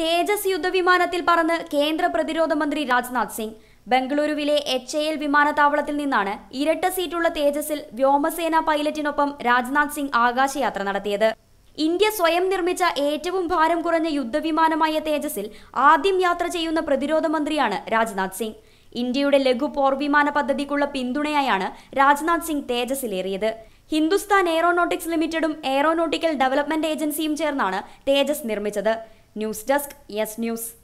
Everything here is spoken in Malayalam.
തേജസ് യുദ്ധവിമാനത്തിൽ പറന്ന് കേന്ദ്ര പ്രതിരോധ മന്ത്രി രാജ്നാഥ് സിംഗ് ബംഗളൂരുവിലെ എച്ച് എ എൽ വിമാനത്താവളത്തിൽ നിന്നാണ് ഇരട്ട സീറ്റുള്ള തേജസിൽ വ്യോമസേന പൈലറ്റിനൊപ്പം രാജ്നാഥ് സിംഗ് ആകാശയാത്ര നടത്തിയത് ഇന്ത്യ സ്വയം നിർമ്മിച്ച ഏറ്റവും ഭാരം കുറഞ്ഞ യുദ്ധവിമാനമായ തേജസിൽ ആദ്യം യാത്ര ചെയ്യുന്ന പ്രതിരോധ മന്ത്രിയാണ് രാജ്നാഥ് സിംഗ് ഇന്ത്യയുടെ ലഘു വിമാന പദ്ധതിക്കുള്ള പിന്തുണയായാണ് രാജ്നാഥ് സിംഗ് തേജസിലേറിയത് ഹിന്ദുസ്ഥാൻ എയറോനോട്ടിക്സ് ലിമിറ്റഡും എയറോനോട്ടിക്കൽ ഡെവലപ്മെന്റ് ഏജൻസിയും ചേർന്നാണ് തേജസ് നിർമ്മിച്ചത് ന്യൂസ് ഡെസ്ക് യെസ് ന്യൂസ്